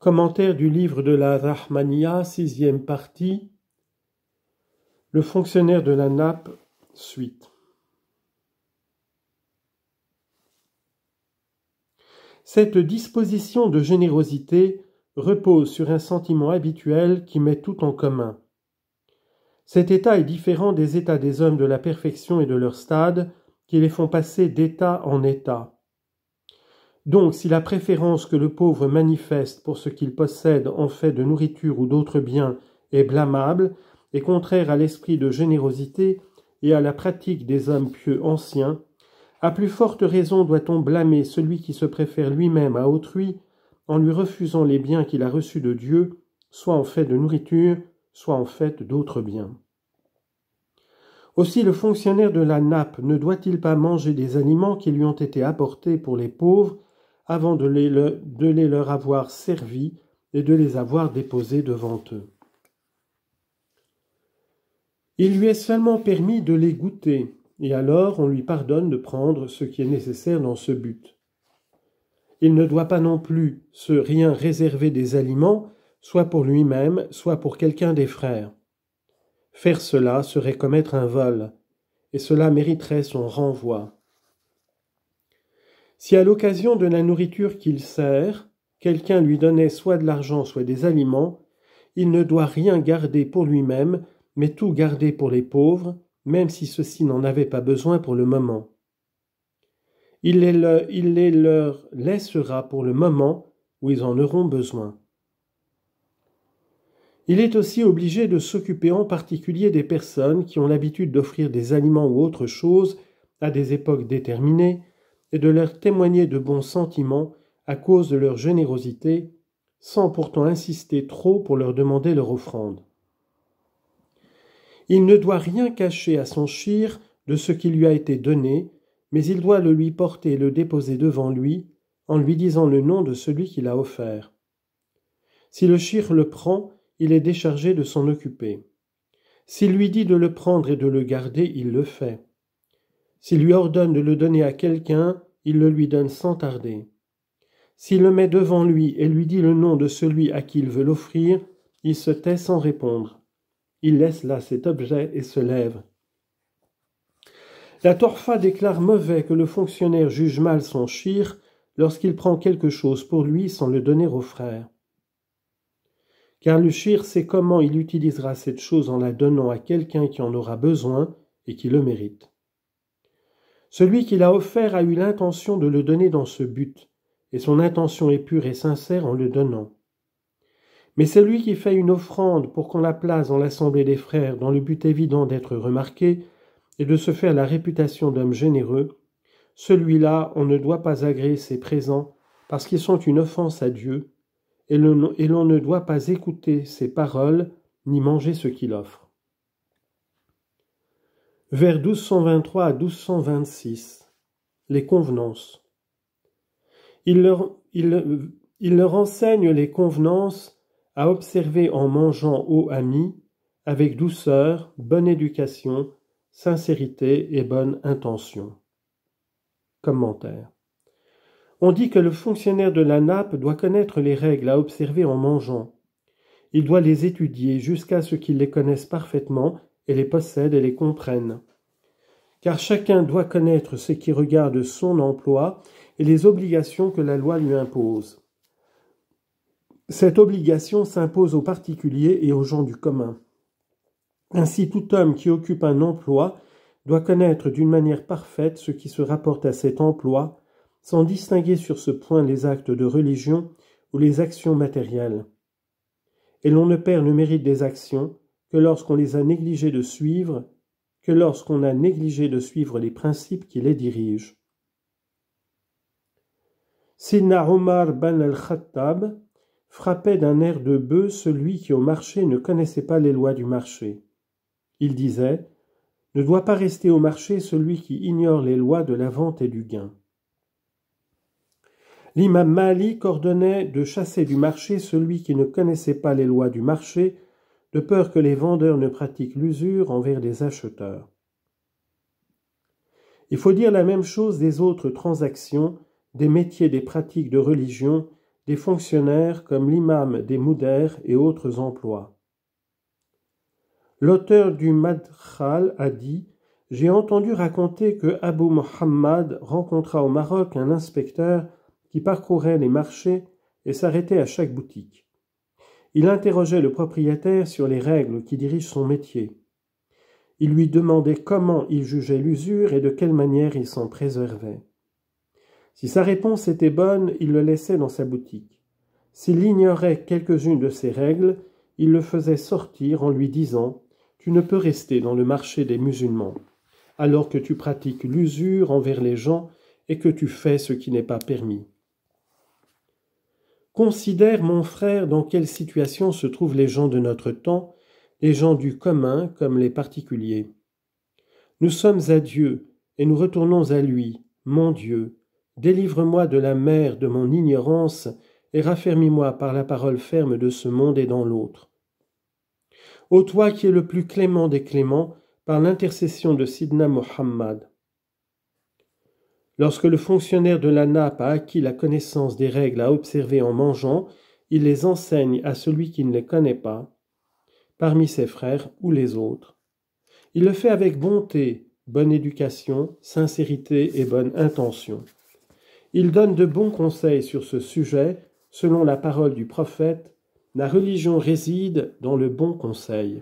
Commentaire du livre de la Rahmania, sixième partie. Le fonctionnaire de la nappe, suite. Cette disposition de générosité repose sur un sentiment habituel qui met tout en commun. Cet état est différent des états des hommes de la perfection et de leur stade, qui les font passer d'état en état. Donc, si la préférence que le pauvre manifeste pour ce qu'il possède en fait de nourriture ou d'autres biens est blâmable, et contraire à l'esprit de générosité et à la pratique des hommes pieux anciens, à plus forte raison doit-on blâmer celui qui se préfère lui-même à autrui en lui refusant les biens qu'il a reçus de Dieu, soit en fait de nourriture, soit en fait d'autres biens. Aussi le fonctionnaire de la nappe ne doit-il pas manger des aliments qui lui ont été apportés pour les pauvres avant de les, leur avoir servis et de les avoir déposés devant eux. Il lui est seulement permis de les goûter, et alors on lui pardonne de prendre ce qui est nécessaire dans ce but. Il ne doit pas non plus se rien réserver des aliments, soit pour lui-même, soit pour quelqu'un des frères. Faire cela serait commettre un vol, et cela mériterait son renvoi. Si à l'occasion de la nourriture qu'il sert, quelqu'un lui donnait soit de l'argent, soit des aliments, il ne doit rien garder pour lui-même, mais tout garder pour les pauvres, même si ceux-ci n'en avaient pas besoin pour le moment. Il les, leur, il laissera pour le moment où ils en auront besoin. Il est aussi obligé de s'occuper en particulier des personnes qui ont l'habitude d'offrir des aliments ou autre chose à des époques déterminées, et de leur témoigner de bons sentiments à cause de leur générosité, sans pourtant insister trop pour leur demander leur offrande. Il ne doit rien cacher à son chir de ce qui lui a été donné, mais il doit le lui porter et le déposer devant lui, en lui disant le nom de celui qui l'a offert. Si le chir le prend, il est déchargé de s'en occuper. S'il lui dit de le prendre et de le garder, il le fait. S'il lui ordonne de le donner à quelqu'un, il le lui donne sans tarder. S'il le met devant lui et lui dit le nom de celui à qui il veut l'offrir, il se tait sans répondre. Il laisse là cet objet et se lève. La torfa déclare mauvais que le fonctionnaire juge mal son chir lorsqu'il prend quelque chose pour lui sans le donner au frère. Car le chir sait comment il utilisera cette chose en la donnant à quelqu'un qui en aura besoin et qui le mérite. Celui qui l'a offert a eu l'intention de le donner dans ce but, et son intention est pure et sincère en le donnant. Mais celui qui fait une offrande pour qu'on la place dans l'assemblée des frères dans le but évident d'être remarqué et de se faire la réputation d'homme généreux, celui-là on ne doit pas agréer ses présents parce qu'ils sont une offense à Dieu, et l'on ne doit pas écouter ses paroles ni manger ce qu'il offre. Vers 1223 à 1226, les convenances. Il leur, enseigne les convenances à observer en mangeant aux amis, avec douceur, bonne éducation, sincérité et bonne intention. Commentaire. On dit que le fonctionnaire de la nappe doit connaître les règles à observer en mangeant. Il doit les étudier jusqu'à ce qu'il les connaisse parfaitement et les possède, et les comprennent. Car chacun doit connaître ce qui regarde son emploi et les obligations que la loi lui impose. Cette obligation s'impose aux particuliers et aux gens du commun. Ainsi tout homme qui occupe un emploi doit connaître d'une manière parfaite ce qui se rapporte à cet emploi, sans distinguer sur ce point les actes de religion ou les actions matérielles. Et l'on ne perd le mérite des actions que lorsqu'on les a négligés de suivre, que lorsqu'on a négligé de suivre les principes qui les dirigent. Sina Omar ban al-Khattab frappait d'un air de bœuf celui qui au marché ne connaissait pas les lois du marché. Il disait Ne doit pas rester au marché celui qui ignore les lois de la vente et du gain. L'imam Malik ordonnait de chasser du marché celui qui ne connaissait pas les lois du marché de peur que les vendeurs ne pratiquent l'usure envers des acheteurs. Il faut dire la même chose des autres transactions, des métiers des pratiques de religion, des fonctionnaires comme l'imam des moudères et autres emplois. L'auteur du Madkhal a dit J'ai entendu raconter que Abu Mohammad rencontra au Maroc un inspecteur qui parcourait les marchés et s'arrêtait à chaque boutique. Il interrogeait le propriétaire sur les règles qui dirigent son métier. Il lui demandait comment il jugeait l'usure et de quelle manière il s'en préservait. Si sa réponse était bonne, il le laissait dans sa boutique. S'il ignorait quelques-unes de ces règles, il le faisait sortir en lui disant Tu ne peux rester dans le marché des musulmans, alors que tu pratiques l'usure envers les gens et que tu fais ce qui n'est pas permis. Considère, mon frère, dans quelle situation se trouvent les gens de notre temps, les gens du commun comme les particuliers. Nous sommes à Dieu, et nous retournons à lui, mon Dieu. Délivre-moi de la mer de mon ignorance, et raffermis-moi par la parole ferme de ce monde et dans l'autre. Ô toi qui es le plus clément des cléments, par l'intercession de Sidna Mohammed, Lorsque le fonctionnaire de la nappe a acquis la connaissance des règles à observer en mangeant, il les enseigne à celui qui ne les connaît pas, parmi ses frères ou les autres. Il le fait avec bonté, bonne éducation, sincérité et bonne intention. Il donne de bons conseils sur ce sujet, selon la parole du prophète, la religion réside dans le bon conseil.